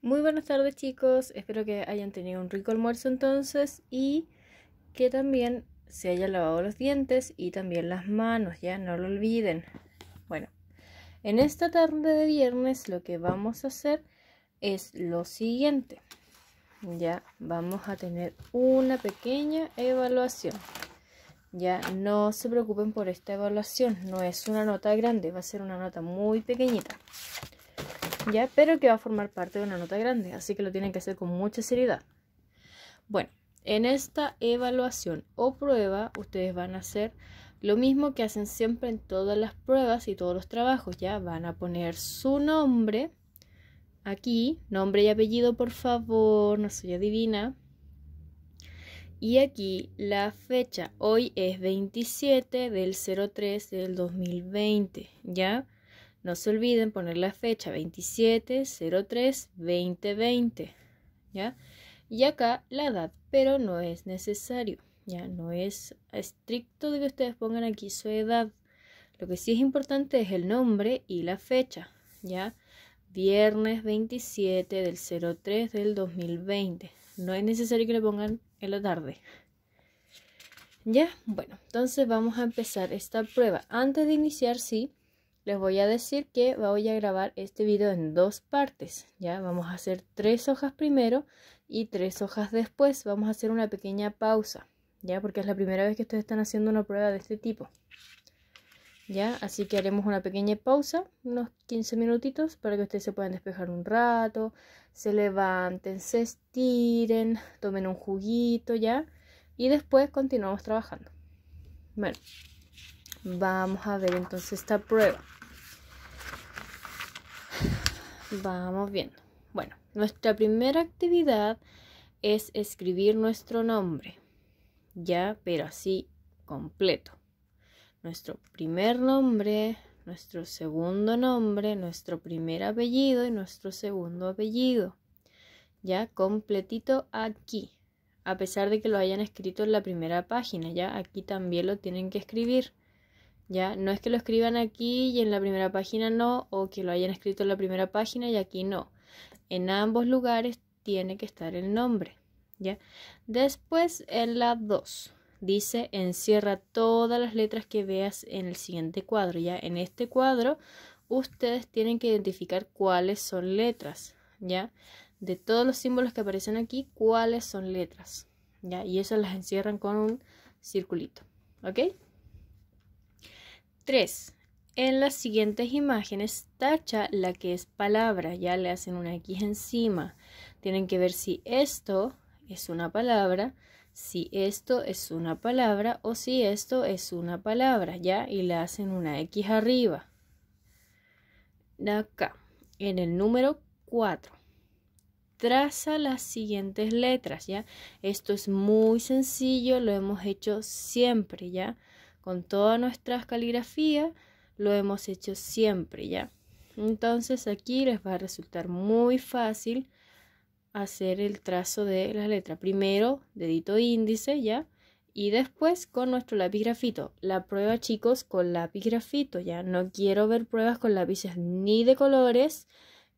Muy buenas tardes chicos, espero que hayan tenido un rico almuerzo entonces y que también se hayan lavado los dientes y también las manos, ya no lo olviden. Bueno, en esta tarde de viernes lo que vamos a hacer es lo siguiente. Ya vamos a tener una pequeña evaluación. Ya no se preocupen por esta evaluación, no es una nota grande, va a ser una nota muy pequeñita ya, pero que va a formar parte de una nota grande, así que lo tienen que hacer con mucha seriedad. Bueno, en esta evaluación o prueba, ustedes van a hacer lo mismo que hacen siempre en todas las pruebas y todos los trabajos, ya van a poner su nombre aquí, nombre y apellido, por favor, no soy adivina. Y aquí la fecha, hoy es 27 del 03 del 2020, ¿ya? No se olviden poner la fecha 27-03-2020, 2020 ¿ya? Y acá la edad, pero no es necesario, ¿ya? No es estricto de que ustedes pongan aquí su edad. Lo que sí es importante es el nombre y la fecha, ¿ya? Viernes 27 del 03 del 2020. No es necesario que le pongan en la tarde. ¿Ya? Bueno, entonces vamos a empezar esta prueba. Antes de iniciar, sí, les voy a decir que voy a grabar este video en dos partes. Ya vamos a hacer tres hojas primero y tres hojas después. Vamos a hacer una pequeña pausa, ya porque es la primera vez que ustedes están haciendo una prueba de este tipo. Ya, así que haremos una pequeña pausa, unos 15 minutitos, para que ustedes se puedan despejar un rato, se levanten, se estiren, tomen un juguito, ya. Y después continuamos trabajando. Bueno, vamos a ver entonces esta prueba. Vamos viendo. Bueno, nuestra primera actividad es escribir nuestro nombre. Ya, pero así completo. Nuestro primer nombre, nuestro segundo nombre, nuestro primer apellido y nuestro segundo apellido. Ya, completito aquí. A pesar de que lo hayan escrito en la primera página, ya aquí también lo tienen que escribir. ¿ya? No es que lo escriban aquí y en la primera página no, o que lo hayan escrito en la primera página y aquí no. En ambos lugares tiene que estar el nombre, ¿ya? Después, en la 2, dice encierra todas las letras que veas en el siguiente cuadro, ¿ya? En este cuadro, ustedes tienen que identificar cuáles son letras, ¿ya? De todos los símbolos que aparecen aquí, cuáles son letras, ¿ya? Y eso las encierran con un circulito, ¿ok? 3. En las siguientes imágenes tacha la que es palabra, ya le hacen una X encima. Tienen que ver si esto es una palabra, si esto es una palabra o si esto es una palabra, ya, y le hacen una X arriba. Acá, en el número 4 traza las siguientes letras, ¿ya? Esto es muy sencillo, lo hemos hecho siempre, ¿ya? con todas nuestras caligrafías, lo hemos hecho siempre ya. Entonces aquí les va a resultar muy fácil hacer el trazo de la letra. Primero, dedito índice ya. Y después con nuestro lápiz grafito. La prueba chicos con lápiz grafito ya. No quiero ver pruebas con lápices ni de colores,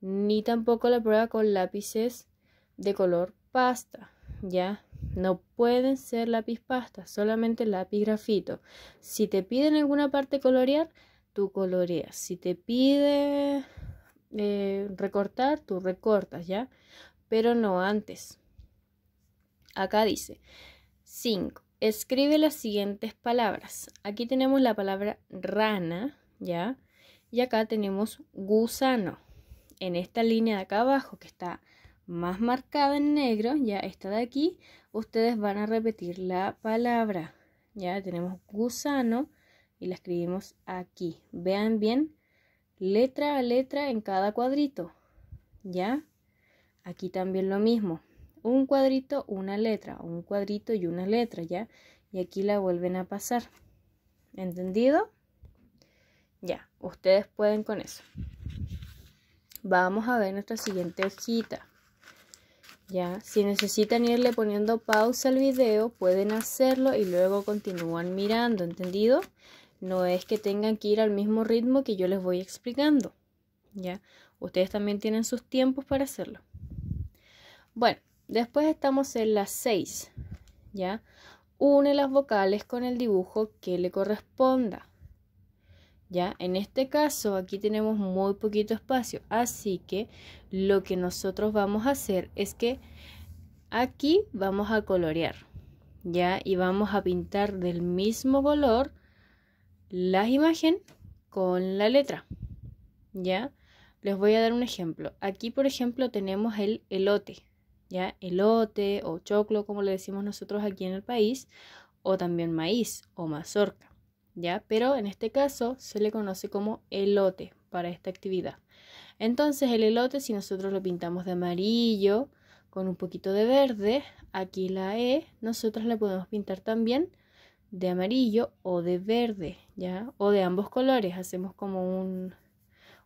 ni tampoco la prueba con lápices de color pasta ya. No pueden ser lápiz pasta, solamente lápiz grafito. Si te piden alguna parte colorear, tú coloreas. Si te pide eh, recortar, tú recortas, ¿ya? Pero no antes. Acá dice 5. Escribe las siguientes palabras. Aquí tenemos la palabra rana, ¿ya? Y acá tenemos gusano. En esta línea de acá abajo, que está más marcada en negro, ya está de aquí, ustedes van a repetir la palabra. Ya tenemos gusano y la escribimos aquí. Vean bien, letra a letra en cada cuadrito. ¿Ya? Aquí también lo mismo. Un cuadrito, una letra. Un cuadrito y una letra, ¿ya? Y aquí la vuelven a pasar. ¿Entendido? Ya, ustedes pueden con eso. Vamos a ver nuestra siguiente hojita. Si necesitan irle poniendo pausa al video, pueden hacerlo y luego continúan mirando, ¿entendido? No es que tengan que ir al mismo ritmo que yo les voy explicando, ¿ya? Ustedes también tienen sus tiempos para hacerlo. Bueno, después estamos en las 6, ¿ya? Une las vocales con el dibujo que le corresponda. ¿ya? En este caso aquí tenemos muy poquito espacio, así que lo que nosotros vamos a hacer es que aquí vamos a colorear, ¿ya? Y vamos a pintar del mismo color la imagen con la letra, ¿ya? Les voy a dar un ejemplo. Aquí, por ejemplo, tenemos el elote, ¿ya? Elote o choclo, como le decimos nosotros aquí en el país, o también maíz o mazorca. Pero en este caso se le conoce como elote para esta actividad. Entonces el elote, si nosotros lo pintamos de amarillo con un poquito de verde, aquí la E, nosotros la podemos pintar también de amarillo o de verde, ¿ya? O de ambos colores, hacemos como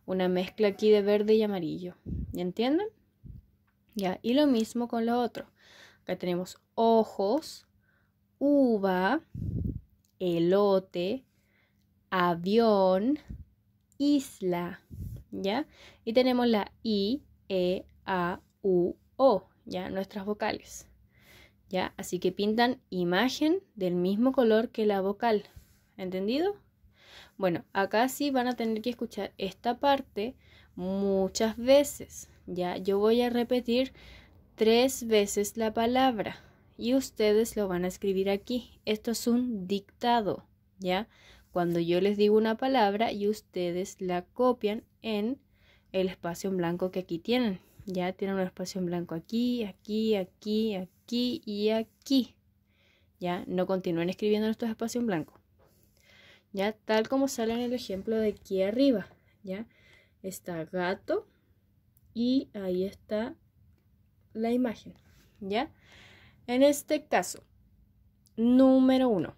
una mezcla aquí de verde y amarillo, ¿ya entienden? ¿Ya? Y lo mismo con lo otro. Acá tenemos ojos, uva, elote, avión, isla, ¿ya? Y tenemos la I, E, A, U, O, ¿ya? Nuestras vocales, ¿ya? Así que pintan imagen del mismo color que la vocal, ¿entendido? Bueno, acá sí van a tener que escuchar esta parte muchas veces, ¿ya? Yo voy a repetir tres veces la palabra, y ustedes lo van a escribir aquí. Esto es un dictado, ¿ya? Cuando yo les digo una palabra y ustedes la copian en el espacio en blanco que aquí tienen. Ya tienen un espacio en blanco aquí, aquí, aquí, aquí y aquí. Ya no continúen escribiendo estos espacios en blanco. Ya tal como sale en el ejemplo de aquí arriba. Ya está gato y ahí está la imagen. Ya. En este caso, número uno,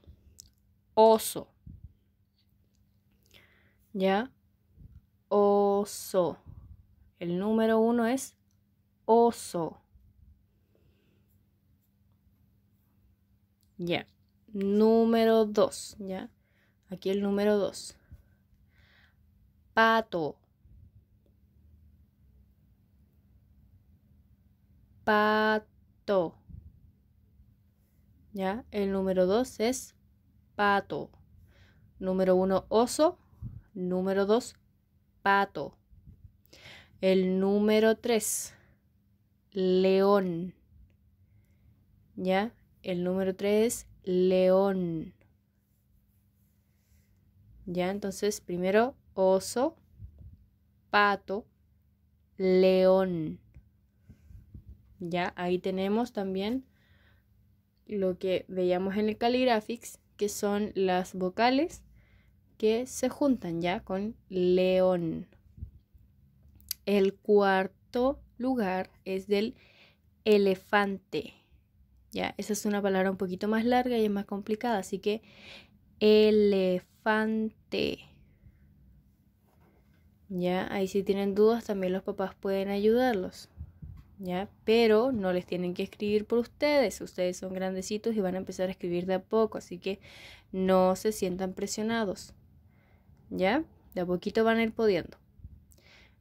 oso. ¿Ya? Oso. El número uno es oso. Ya. Número dos, ¿ya? Aquí el número dos. Pato. Pato. ¿ya? El número dos es pato. Número uno, oso. Número dos, pato. El número tres, león. ¿Ya? El número tres, león. ¿Ya? Entonces, primero oso, pato, león. ¿Ya? Ahí tenemos también lo que veíamos en el calligraphics, que son las vocales que se juntan ya con león. El cuarto lugar es del elefante. Ya, esa es una palabra un poquito más larga y es más complicada, así que elefante. Ya, ahí si tienen dudas también los papás pueden ayudarlos. Pero no les tienen que escribir por ustedes, ustedes son grandecitos y van a empezar a escribir de a poco, así que no se sientan presionados, ¿ya? De a poquito van a ir pudiendo.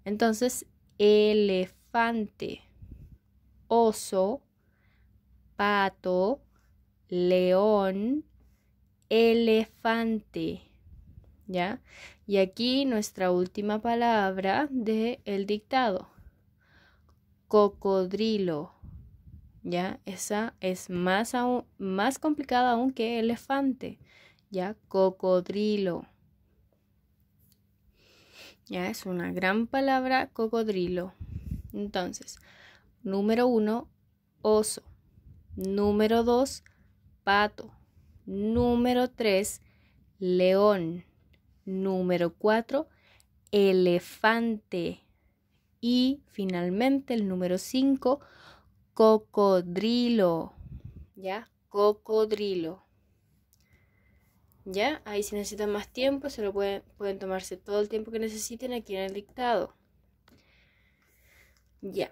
Entonces, elefante, oso, pato, león, elefante. ¿Ya? Y aquí nuestra última palabra del el dictado cocodrilo. ¿Ya? Esa es más, aún, más complicada aún que elefante. ¿Ya? Cocodrilo. Ya es una gran palabra cocodrilo. Entonces, número uno, oso. Número dos, pato. Número tres, león. Número cuatro, elefante. Y finalmente el número 5, cocodrilo. ¿Ya? Cocodrilo. ¿Ya? Ahí si necesitan más tiempo, se lo pueden, pueden tomarse todo el tiempo que necesiten aquí en el dictado. Ya.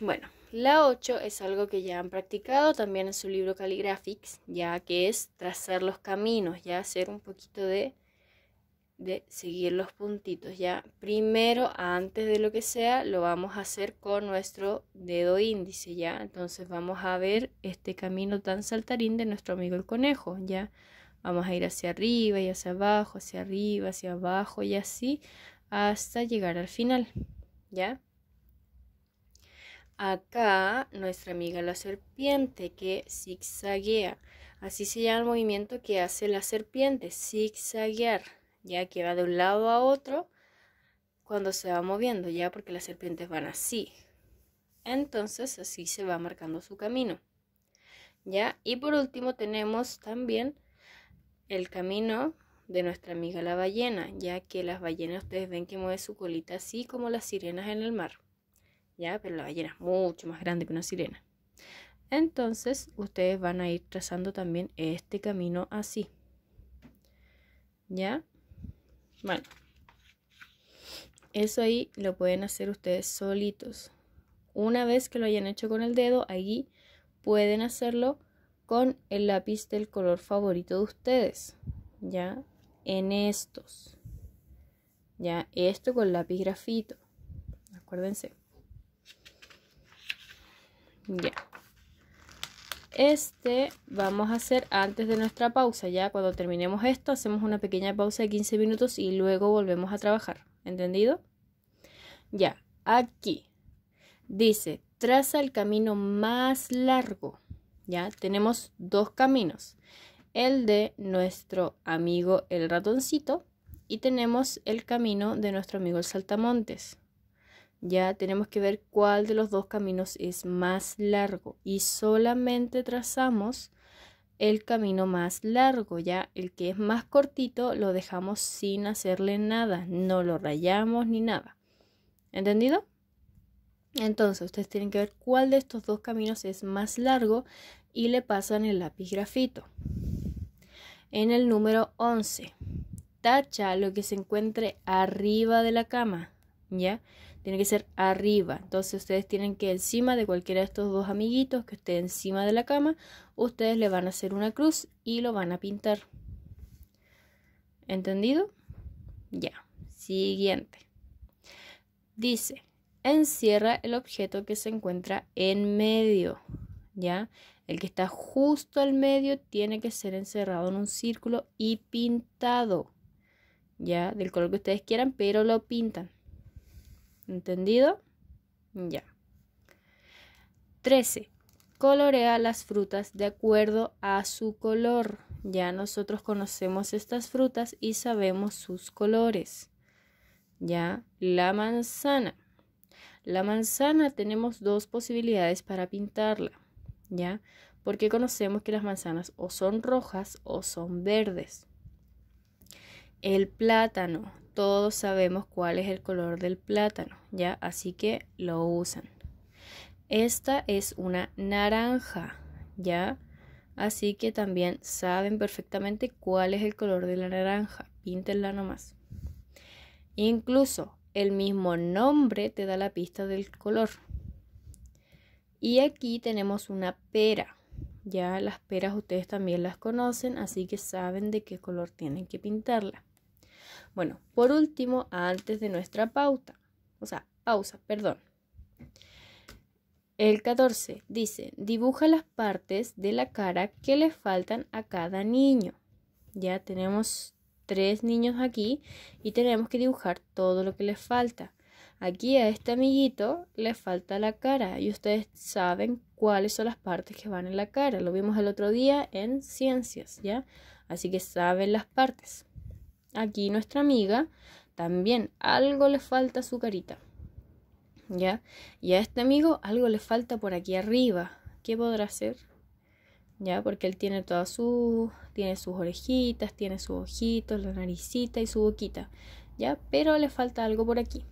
Bueno, la 8 es algo que ya han practicado también en su libro Calligraphics, ya que es trazar los caminos, ya hacer un poquito de de seguir los puntitos. Ya primero, antes de lo que sea, lo vamos a hacer con nuestro dedo índice, ¿ya? Entonces vamos a ver este camino tan saltarín de nuestro amigo el conejo, ¿ya? Vamos a ir hacia arriba y hacia abajo, hacia arriba, hacia abajo y así hasta llegar al final, ¿ya? Acá nuestra amiga la serpiente que zigzaguea. Así se llama el movimiento que hace la serpiente, zigzaguear, ya que va de un lado a otro cuando se va moviendo, ya porque las serpientes van así. Entonces así se va marcando su camino. ¿Ya? Y por último tenemos también el camino de nuestra amiga la ballena, ya que las ballenas ustedes ven que mueve su colita así como las sirenas en el mar. ¿Ya? Pero la ballena es mucho más grande que una sirena. Entonces, ustedes van a ir trazando también este camino así. ¿Ya? Bueno, eso ahí lo pueden hacer ustedes solitos. Una vez que lo hayan hecho con el dedo, ahí pueden hacerlo con el lápiz del color favorito de ustedes. Ya en estos. Ya esto con lápiz grafito. Acuérdense. Ya este vamos a hacer antes de nuestra pausa. Ya cuando terminemos esto, hacemos una pequeña pausa de 15 minutos y luego volvemos a trabajar. ¿Entendido? Ya, aquí dice, traza el camino más largo. Ya, tenemos dos caminos. El de nuestro amigo el ratoncito y tenemos el camino de nuestro amigo el saltamontes. Ya tenemos que ver cuál de los dos caminos es más largo y solamente trazamos el camino más largo, ya el que es más cortito lo dejamos sin hacerle nada, no lo rayamos ni nada. ¿Entendido? Entonces, ustedes tienen que ver cuál de estos dos caminos es más largo y le pasan el lápiz grafito. En el número 11, tacha lo que se encuentre arriba de la cama, ¿ya? tiene que ser arriba. Entonces ustedes tienen que encima de cualquiera de estos dos amiguitos que esté encima de la cama, ustedes le van a hacer una cruz y lo van a pintar. ¿Entendido? Ya. Siguiente. Dice, encierra el objeto que se encuentra en medio. ¿Ya? El que está justo al medio tiene que ser encerrado en un círculo y pintado. ¿Ya? Del color que ustedes quieran, pero lo pintan. ¿Entendido? Ya. 13. Colorea las frutas de acuerdo a su color. Ya nosotros conocemos estas frutas y sabemos sus colores. Ya, la manzana. La manzana tenemos dos posibilidades para pintarla, ¿ya? Porque conocemos que las manzanas o son rojas o son verdes. El plátano todos sabemos cuál es el color del plátano, ¿ya? Así que lo usan. Esta es una naranja, ¿ya? Así que también saben perfectamente cuál es el color de la naranja. Píntenla nomás. Incluso el mismo nombre te da la pista del color. Y aquí tenemos una pera. Ya las peras ustedes también las conocen, así que saben de qué color tienen que pintarla. Bueno, por último, antes de nuestra pauta, o sea, pausa, perdón. El 14 dice, dibuja las partes de la cara que le faltan a cada niño. Ya tenemos tres niños aquí y tenemos que dibujar todo lo que les falta. Aquí a este amiguito le falta la cara y ustedes saben cuáles son las partes que van en la cara. Lo vimos el otro día en ciencias, ¿ya? Así que saben las partes. Aquí nuestra amiga también algo le falta a su carita. ¿Ya? Y a este amigo algo le falta por aquí arriba. ¿Qué podrá hacer? ¿Ya? Porque él tiene todas sus, tiene sus orejitas, tiene sus ojitos, la naricita y su boquita, ¿ya? Pero le falta algo por aquí.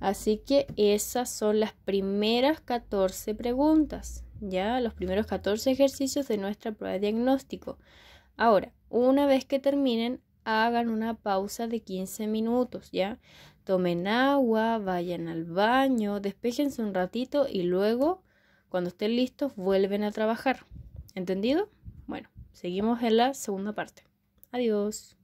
Así que esas son las primeras 14 preguntas, ¿ya? Los primeros 14 ejercicios de nuestra prueba de diagnóstico. Ahora, una vez que terminen, hagan una pausa de 15 minutos, ¿ya? Tomen agua, vayan al baño, despejense un ratito y luego, cuando estén listos, vuelven a trabajar. ¿Entendido? Bueno, seguimos en la segunda parte. Adiós.